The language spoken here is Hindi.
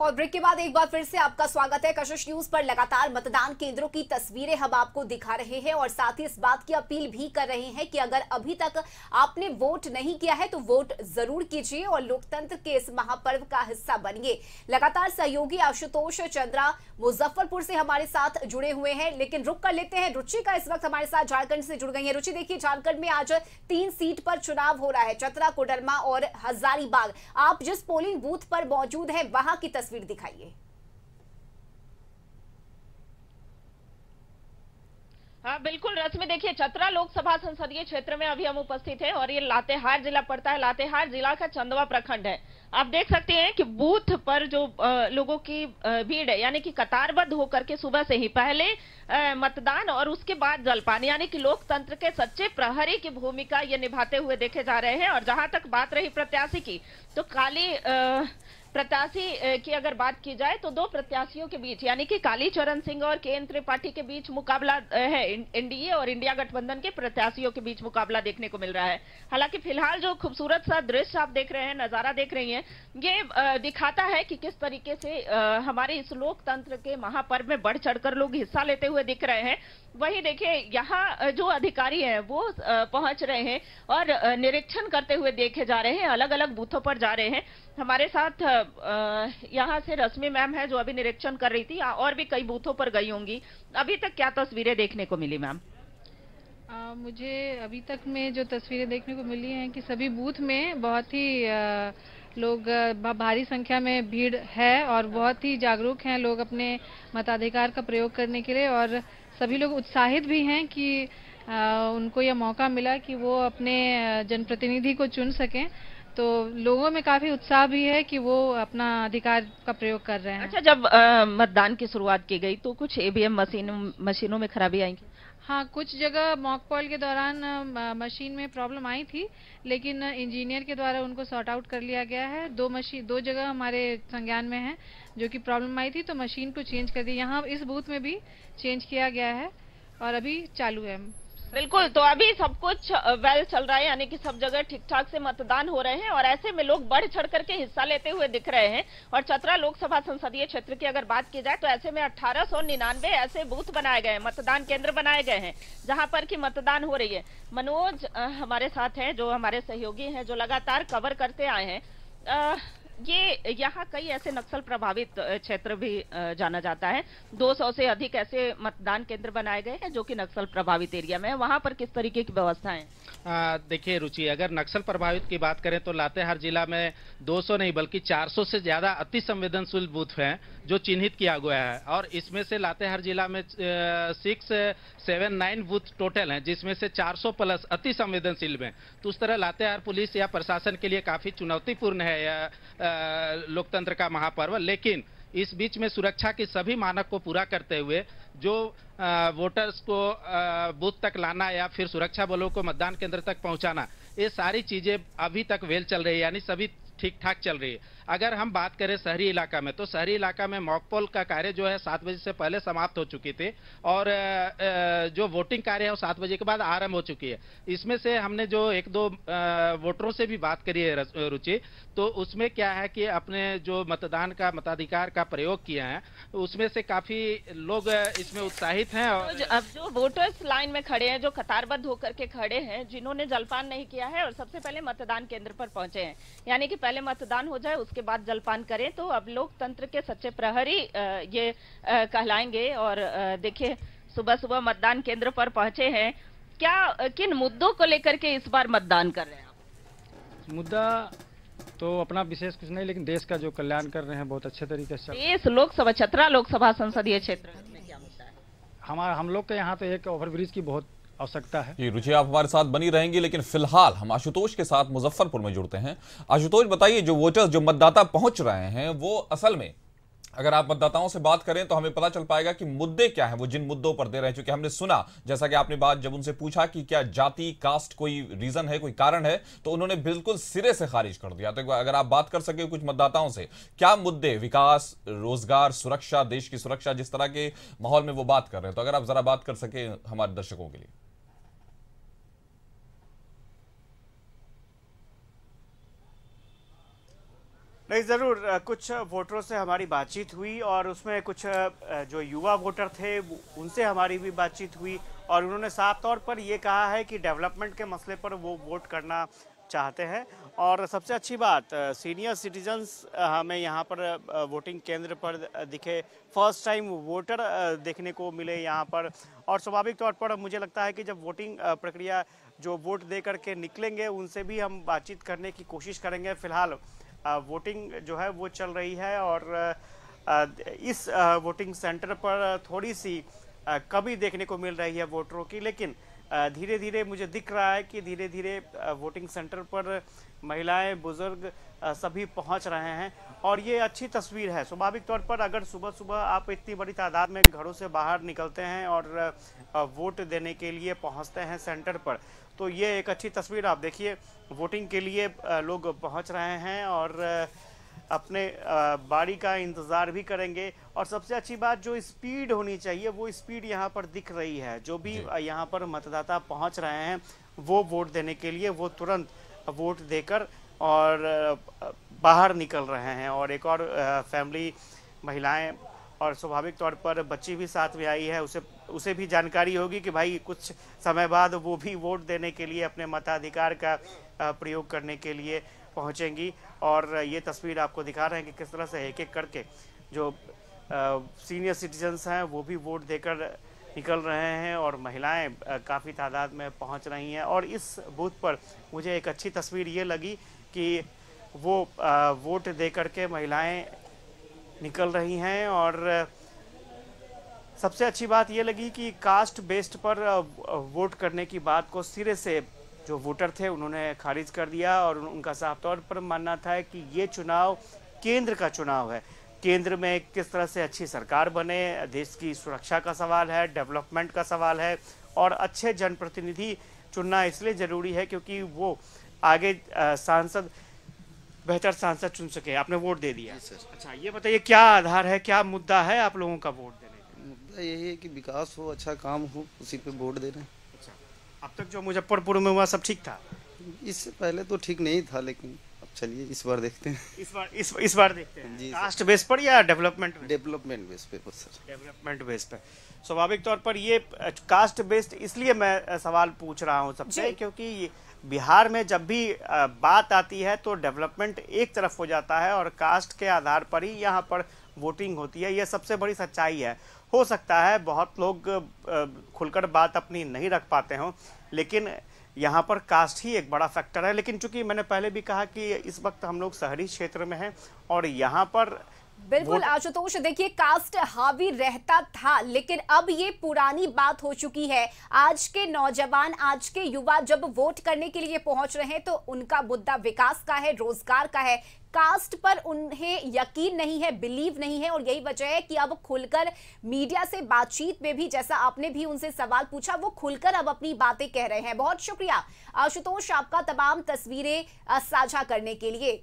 और ब्रेक के बाद एक बार फिर से आपका स्वागत है कशिश न्यूज पर लगातार मतदान केंद्रों की तस्वीरें हम आपको दिखा रहे हैं और साथ ही इस बात की अपील भी कर रहे हैं कि अगर अभी तक आपने वोट नहीं किया है तो वोट जरूर कीजिए और लोकतंत्र के इस महापर्व का हिस्सा बनिए लगातार सहयोगी आशुतोष चंद्रा मुजफ्फरपुर से हमारे साथ जुड़े हुए हैं लेकिन रुक कर लेते हैं रुचि का इस वक्त हमारे साथ झारखंड से जुड़ गई है रुचि देखिए झारखंड में आज तीन सीट पर चुनाव हो रहा है चतरा कोडरमा और हजारीबाग आप जिस पोलिंग बूथ पर मौजूद है वहां की तस्वीर तस्वीर दिखाइए हाँ बिल्कुल रश्मि देखिए चतरा लोकसभा संसदीय क्षेत्र में अभी हम उपस्थित हैं और ये लातेहार जिला पड़ता है लातेहार जिला का चंदवा प्रखंड है आप देख सकते हैं कि बूथ पर जो लोगों की भीड़ है यानी कि कतारबद्ध होकर के सुबह से ही पहले मतदान और उसके बाद जलपान यानी कि लोकतंत्र के सच्चे प्रहरी की भूमिका ये निभाते हुए देखे जा रहे हैं और जहां तक बात रही प्रत्याशी की तो काली आ, प्रत्याशी की अगर बात की जाए तो दो प्रत्याशियों के बीच यानी कि काली चरण सिंह और के त्रिपाठी के बीच मुकाबला है एनडीए और इंडिया गठबंधन के प्रत्याशियों के बीच मुकाबला देखने को मिल रहा है हालांकि फिलहाल जो खूबसूरत सा दृश्य आप देख रहे हैं नजारा देख रही है ये दिखाता है कि किस तरीके से हमारे इस लोकतंत्र के महापर्व में बढ़ चढ़कर लोग हिस्सा लेते हुए दिख रहे हैं वही देखिए यहाँ जो अधिकारी हैं वो पहुंच रहे हैं और निरीक्षण करते हुए देखे जा रहे हैं अलग अलग बूथों पर जा रहे हैं हमारे साथ यहाँ से रश्मि मैम है जो अभी निरीक्षण कर रही थी और भी कई बूथों पर गई होंगी अभी तक क्या तस्वीरें देखने को मिली मैम मुझे अभी तक में जो तस्वीरें देखने को मिली हैं कि सभी बूथ में बहुत ही लोग भारी संख्या में भीड़ है और बहुत ही जागरूक हैं लोग अपने मताधिकार का प्रयोग करने के लिए और सभी लोग उत्साहित भी हैं कि उनको यह मौका मिला कि वो अपने जनप्रतिनिधि को चुन सकें तो लोगों में काफी उत्साह भी है कि वो अपना अधिकार का प्रयोग कर रहे हैं अच्छा जब आ, मतदान की शुरुआत की गई तो कुछ ईवीएम मशीन मशीनों में खराबी आई हाँ कुछ जगह मॉक पॉल के दौरान मशीन में प्रॉब्लम आई थी लेकिन इंजीनियर के द्वारा उनको सॉर्ट आउट कर लिया गया है दो मशीन दो जगह हमारे संज्ञान में है जो कि प्रॉब्लम आई थी तो मशीन को चेंज कर दी यहाँ इस बूथ में भी चेंज किया गया है और अभी चालू है बिल्कुल तो अभी सब कुछ वेल चल रहा है यानी कि सब जगह ठीक ठाक से मतदान हो रहे हैं और ऐसे में लोग बढ़ चढ़ करके हिस्सा लेते हुए दिख रहे हैं और चतरा लोकसभा संसदीय क्षेत्र की अगर बात की जाए तो ऐसे में अठारह ऐसे बूथ बनाए गए हैं मतदान केंद्र बनाए गए हैं जहां पर की मतदान हो रही है मनोज हमारे साथ हैं जो हमारे सहयोगी हैं जो लगातार कवर करते आए हैं ये यहाँ कई ऐसे नक्सल प्रभावित क्षेत्र भी जाना जाता है 200 से अधिक ऐसे मतदान केंद्र बनाए गए हैं जो कि नक्सल प्रभावित एरिया में है वहाँ पर किस तरीके की व्यवस्था है देखिए रुचि अगर नक्सल प्रभावित की बात करें तो लातेहार जिला में 200 नहीं बल्कि 400 से ज़्यादा अति संवेदनशील बूथ हैं जो चिन्हित किया गया है और इसमें से लातेहार जिला में six seven nine booth total हैं जिसमें से 400 प्लस अति संवेदनशील में तो उस तरह लातेहार पुलिस या प्रशासन के लिए काफ़ी चुनौतीपूर्ण है लोकतंत्र का महापर्व लेकिन इस बीच में सुरक्षा के सभी मानक को पूरा करते हुए जो वोटर्स को बूथ तक लाना या फिर सुरक्षा बलों को मतदान केंद्र तक पहुंचाना ये सारी चीजें अभी तक वेल चल रही है यानी सभी ठीक ठाक चल रही है अगर हम बात करें शहरी इलाका में तो शहरी इलाका में मॉकपोल का कार्य जो है सात बजे से पहले समाप्त हो चुकी थी और जो वोटिंग कार्य है वो सात बजे के बाद आरंभ हो चुकी है इसमें से हमने जो एक दो वोटरों से भी बात करी है रुचि तो उसमें क्या है कि अपने जो मतदान का मताधिकार का प्रयोग किया है उसमें से काफी लोग इसमें उत्साहित हैं और अब जो वोटर्स लाइन में खड़े हैं जो कतारबद्ध होकर के खड़े हैं जिन्होंने जलपान नहीं किया है और सबसे पहले मतदान केंद्र पर पहुंचे हैं यानी कि पहले मतदान हो जाए उसके बाद जलपान करें तो अब लोकतंत्र के सच्चे प्रहरी ये कहलाएंगे और देखिए सुबह सुबह मतदान केंद्र पर पहुंचे हैं क्या किन मुद्दों को लेकर के इस बार मतदान कर रहे हैं आप मुद्दा तो अपना विशेष कुछ नहीं लेकिन देश का जो कल्याण कर रहे हैं बहुत अच्छे तरीके से देश लोकसभा छतरा लोकसभा संसदीय क्षेत्र में क्या मुद्दा है हमारा हम लोग के यहाँ तो एक ओवरब्रिज की बहुत आवश्यकता है रुचि आप हमारे साथ बनी रहेंगी लेकिन फिलहाल हम आशुतोष के साथ मुजफ्फरपुर में जुड़ते हैं आशुतोष बताइए जो वोटर्स जो मतदाता पहुंच रहे हैं वो असल में अगर आप मतदाताओं से बात करें तो हमें पता चल पाएगा कि मुद्दे क्या हैं वो जिन मुद्दों पर दे रहे हैं क्योंकि हमने सुना जैसा कि आपने बात जब उनसे पूछा कि क्या जाति कास्ट कोई रीजन है कोई कारण है तो उन्होंने बिल्कुल सिरे से खारिज कर दिया तो अगर आप बात कर सके कुछ मतदाताओं से क्या मुद्दे विकास रोजगार सुरक्षा देश की सुरक्षा जिस तरह के माहौल में वो बात कर रहे हैं तो अगर आप जरा बात कर सके हमारे दर्शकों के लिए नहीं ज़रूर कुछ वोटरों से हमारी बातचीत हुई और उसमें कुछ जो युवा वोटर थे उनसे हमारी भी बातचीत हुई और उन्होंने साफ तौर पर ये कहा है कि डेवलपमेंट के मसले पर वो वोट करना चाहते हैं और सबसे अच्छी बात सीनियर सिटीजन्स हमें यहाँ पर वोटिंग केंद्र पर दिखे फर्स्ट टाइम वोटर देखने को मिले यहाँ पर और स्वाभाविक तौर पर मुझे लगता है कि जब वोटिंग प्रक्रिया जो वोट दे करके निकलेंगे उनसे भी हम बातचीत करने की कोशिश करेंगे फिलहाल वोटिंग जो है वो चल रही है और इस वोटिंग सेंटर पर थोड़ी सी कमी देखने को मिल रही है वोटरों की लेकिन धीरे धीरे मुझे दिख रहा है कि धीरे धीरे वोटिंग सेंटर पर महिलाएं बुजुर्ग सभी पहुंच रहे हैं और ये अच्छी तस्वीर है स्वाभाविक तौर पर अगर सुबह सुबह आप इतनी बड़ी तादाद में घरों से बाहर निकलते हैं और वोट देने के लिए पहुंचते हैं सेंटर पर तो ये एक अच्छी तस्वीर आप देखिए वोटिंग के लिए लोग पहुंच रहे हैं और अपने बारी का इंतज़ार भी करेंगे और सबसे अच्छी बात जो स्पीड होनी चाहिए वो स्पीड यहाँ पर दिख रही है जो भी यहाँ पर मतदाता पहुँच रहे हैं वो वोट देने के लिए वो तुरंत वोट देकर और बाहर निकल रहे हैं और एक और फैमिली महिलाएं और स्वाभाविक तौर पर बच्ची भी साथ में आई है उसे उसे भी जानकारी होगी कि भाई कुछ समय बाद वो भी वोट देने के लिए अपने मताधिकार का प्रयोग करने के लिए पहुंचेंगी और ये तस्वीर आपको दिखा रहे हैं कि किस तरह से एक एक करके जो सीनियर सिटीजन्स हैं वो भी वोट देकर निकल रहे हैं और महिलाएं काफ़ी तादाद में पहुंच रही हैं और इस बूथ पर मुझे एक अच्छी तस्वीर ये लगी कि वो वोट दे करके महिलाएँ निकल रही हैं और सबसे अच्छी बात ये लगी कि कास्ट बेस्ड पर वोट करने की बात को सिरे से जो वोटर थे उन्होंने खारिज कर दिया और उनका साफ तौर पर मानना था कि ये चुनाव केंद्र का चुनाव है केंद्र में किस तरह से अच्छी सरकार बने देश की सुरक्षा का सवाल है डेवलपमेंट का सवाल है और अच्छे जनप्रतिनिधि चुनना इसलिए ज़रूरी है क्योंकि वो आगे सांसद बेहतर सांसद चुन सके आपने वोट दे दिया सर अच्छा ये बताइए क्या आधार है क्या मुद्दा है आप लोगों का वोट देने का मुद्दा यही है कि विकास हो अच्छा काम हो उसी पे वोट दे रहे हैं अब तक जो मुजफ्फरपुर में हुआ सब ठीक था इससे पहले तो ठीक नहीं था लेकिन अब चलिए इस बार देखते हैं इस बार इस, इस बार देखते हैं जी कास्ट बेस पर या डेवलपमेंट डेवलपमेंट बेस पे सर डेवलपमेंट बेस पे स्वाभाविक तौर पर ये कास्ट बेस्ड इसलिए मैं सवाल पूछ रहा हूँ सबसे क्योंकि बिहार में जब भी बात आती है तो डेवलपमेंट एक तरफ हो जाता है और कास्ट के आधार पर ही यहाँ पर वोटिंग होती है ये सबसे बड़ी सच्चाई है हो सकता है बहुत लोग खुलकर बात अपनी नहीं रख पाते हों लेकिन यहाँ पर कास्ट ही एक बड़ा फैक्टर है लेकिन चूंकि मैंने पहले भी कहा कि इस वक्त हम लोग शहरी क्षेत्र में हैं और यहाँ पर बिल्कुल आशुतोष देखिए कास्ट हावी रहता था लेकिन अब ये पुरानी बात हो चुकी है आज के नौजवान आज के युवा जब वोट करने के लिए पहुंच रहे हैं तो उनका मुद्दा विकास का है रोजगार का है कास्ट पर उन्हें यकीन नहीं है बिलीव नहीं है और यही वजह है कि अब खुलकर मीडिया से बातचीत में भी जैसा आपने भी उनसे सवाल पूछा वो खुलकर अब अपनी बातें कह रहे हैं बहुत शुक्रिया आशुतोष आपका तमाम तस्वीरें साझा करने के लिए